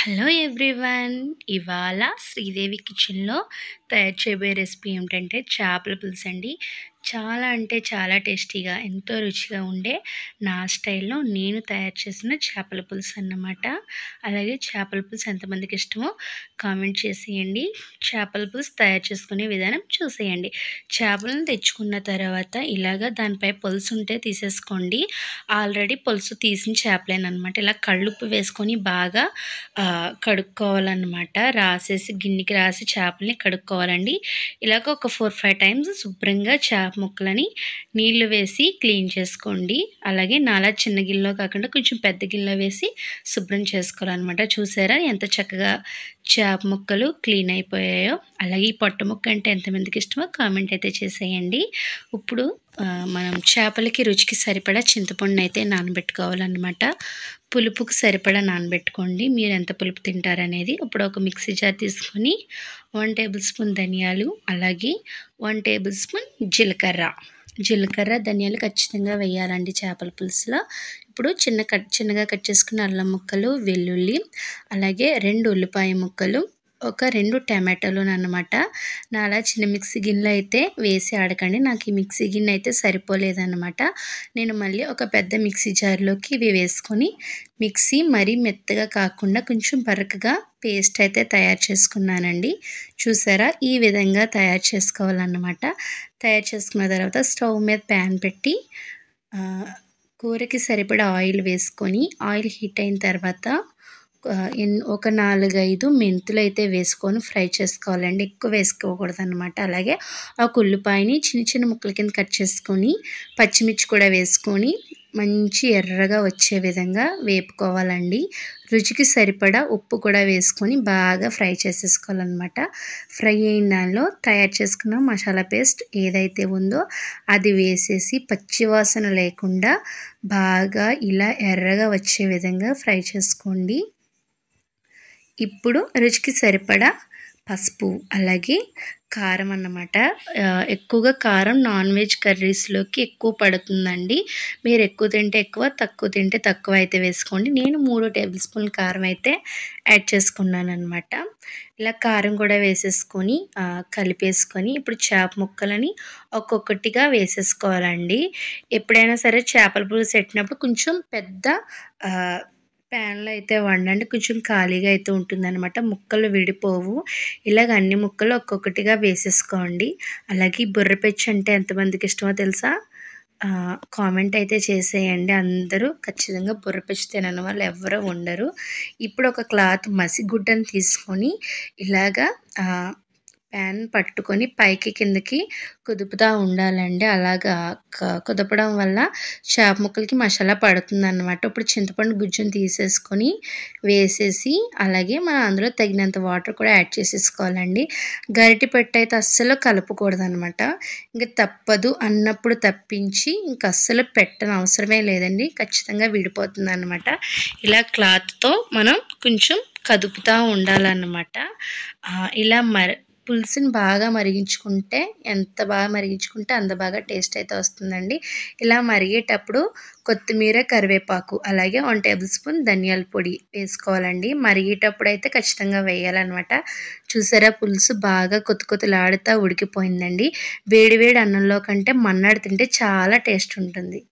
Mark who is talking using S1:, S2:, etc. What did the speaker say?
S1: hello everyone ఇవాళ శ్రీదేవి కిచెన్లో తయారు చేయబోయే రెసిపీ ఏంటంటే చేపల పులుసు అండి చాలా అంటే చాలా టేస్టీగా ఎంతో రుచిగా ఉండే నా స్టైల్లో నేను తయారు చేసిన చేపల పులుసు అన్నమాట అలాగే చేపల పులుసు ఎంతమందికి ఇష్టమో కామెంట్ చేసేయండి చేపల పులుసు తయారు చేసుకునే విధానం చూసేయండి చేపలను తెచ్చుకున్న తర్వాత ఇలాగ దానిపై పులుసు ఉంటే తీసేసుకోండి ఆల్రెడీ పులుసు తీసిన చేపలేనమాట ఇలా కళ్ళుప్పు వేసుకొని బాగా కడుక్కోవాలన్నమాట రాసేసి గిన్నెకి రాసి చేపల్ని కడుక్కోవాలండి ఇలాగ ఒక ఫోర్ ఫైవ్ టైమ్స్ శుభ్రంగా చేప గులాబ్ మొక్కలని నీళ్లు వేసి క్లీన్ చేసుకోండి అలాగే నాలా చిన్న గిల్లో కాకుండా కొంచెం పెద్ద గిల్లో వేసి శుభ్రం చేసుకోవాలన్నమాట చూసారా ఎంత చక్కగా చేప మొక్కలు క్లీన్ అయిపోయాయో అలాగే ఈ పొట్ట మొక్క అంటే ఎంతమందికి ఇష్టమో కామెంట్ అయితే చేసేయండి ఇప్పుడు మనం చేపలకి రుచికి సరిపడా చింతపండు అయితే నానబెట్టుకోవాలన్నమాట పులుపుకి సరిపడా నానబెట్టుకోండి మీరు ఎంత పులుపు తింటారనేది ఇప్పుడు ఒక మిక్సీ జార్ తీసుకొని వన్ టేబుల్ స్పూన్ ధనియాలు అలాగే వన్ టేబుల్ స్పూన్ జీలకర్ర జీలకర్ర ధనియాలు ఖచ్చితంగా వేయాలండి చేపల పులుసులో ఇప్పుడు చిన్న కట్ చిన్నగా కట్ చేసుకున్న అల్లం ముక్కలు వెల్లుల్లి అలాగే రెండు ఉల్లిపాయ ముక్కలు ఒక రెండు టమాటాలు అనమాట నాలా చిన్న మిక్సీ గిన్నెలు అయితే వేసి ఆడకండి నాకు ఈ మిక్సీ గిన్నె అయితే సరిపోలేదన్నమాట నేను మళ్ళీ ఒక పెద్ద మిక్సీ జార్లోకి ఇవి వేసుకొని మిక్సీ మరీ మెత్తగా కాకుండా కొంచెం బరకగా పేస్ట్ అయితే తయారు చేసుకున్నానండి చూసారా ఈ విధంగా తయారు చేసుకోవాలన్నమాట తయారు చేసుకున్న తర్వాత స్టవ్ మీద ప్యాన్ పెట్టి కూరకి సరిపడా ఆయిల్ వేసుకొని ఆయిల్ హీట్ అయిన తర్వాత ఒక నాలుగైదు మెంతులు అయితే వేసుకొని ఫ్రై చేసుకోవాలండి ఎక్కువ వేసుకోకూడదు అనమాట అలాగే ఒక ఉల్లిపాయని చిన్న చిన్న ముక్కల కింద కట్ చేసుకొని పచ్చిమిర్చి కూడా వేసుకొని మంచి ఎర్రగా వచ్చే విధంగా వేపుకోవాలండి రుచికి సరిపడా ఉప్పు కూడా వేసుకొని బాగా ఫ్రై చేసేసుకోవాలన్నమాట ఫ్రై అయిన దానిలో తయారు చేసుకున్న మసాలా పేస్ట్ ఏదైతే ఉందో అది వేసేసి పచ్చివాసన లేకుండా బాగా ఇలా ఎర్రగా వచ్చే విధంగా ఫ్రై చేసుకోండి ఇప్పుడు రుచికి సరిపడా పసుపు అలాగే కారం అన్నమాట ఎక్కువగా కారం నాన్ వెజ్ కర్రీస్లోకి ఎక్కువ పడుతుందండి మీరు ఎక్కువ తింటే ఎక్కువ తక్కువ తింటే తక్కువ అయితే వేసుకోండి నేను మూడు టేబుల్ స్పూన్ కారం అయితే యాడ్ చేసుకున్నాను అనమాట ఇలా కారం కూడా వేసేసుకొని కలిపేసుకొని ఇప్పుడు చేప ముక్కలని ఒక్కొక్కటిగా వేసేసుకోవాలండి ఎప్పుడైనా సరే చేపల పులుసు పెట్టినప్పుడు కొంచెం పెద్ద ప్యాన్లో అయితే వండండి కొంచెం ఖాళీగా అయితే ఉంటుందన్నమాట ముక్కలు విడిపోవు ఇలాగ అన్ని ముక్కలు ఒక్కొక్కటిగా వేసేసుకోండి అలాగే బుర్రపెచ్చు అంటే ఎంతమందికి ఇష్టమో తెలుసా కామెంట్ అయితే చేసేయండి అందరూ ఖచ్చితంగా బుర్రపెచ్చు తినని వాళ్ళు ఎవరూ ఉండరు ఇప్పుడు ఒక క్లాత్ మసిగుడ్డను తీసుకొని ఇలాగా ప్యాన్ పట్టుకొని పైకి కిందకి కుదుపుతూ ఉండాలండి అలాగా కుదపడం వల్ల చేప ముక్కలకి మసాలా పడుతుంది అనమాట ఇప్పుడు చింతపండు గుజ్జును తీసేసుకొని వేసేసి అలాగే మనం అందులో తగినంత వాటర్ కూడా యాడ్ చేసేసుకోవాలండి గరిటి పెట్టయితే అస్సలు కలపకూడదు అనమాట ఇంకా తప్పదు అన్నప్పుడు తప్పించి ఇంక అస్సలు పెట్టని అవసరమే లేదండి ఖచ్చితంగా విడిపోతుంది అనమాట ఇలా క్లాత్తో మనం కొంచెం కదుపుతూ ఉండాలన్నమాట ఇలా మర పులుసుని బాగా మరిగించుకుంటే ఎంత బాగా మరిగించుకుంటే అంత బాగా టేస్ట్ అయితే వస్తుందండి ఇలా మరిగేటప్పుడు కొత్తిమీర కరివేపాకు అలాగే వన్ టేబుల్ స్పూన్ ధనియాల పొడి వేసుకోవాలండి మరిగేటప్పుడు అయితే ఖచ్చితంగా వేయాలన్నమాట చూసారా పులుసు బాగా కొత్త కొత్తలాడుతూ ఉడికిపోయిందండి వేడివేడి అన్నంలో కంటే మన్నాడు తింటే చాలా టేస్ట్ ఉంటుంది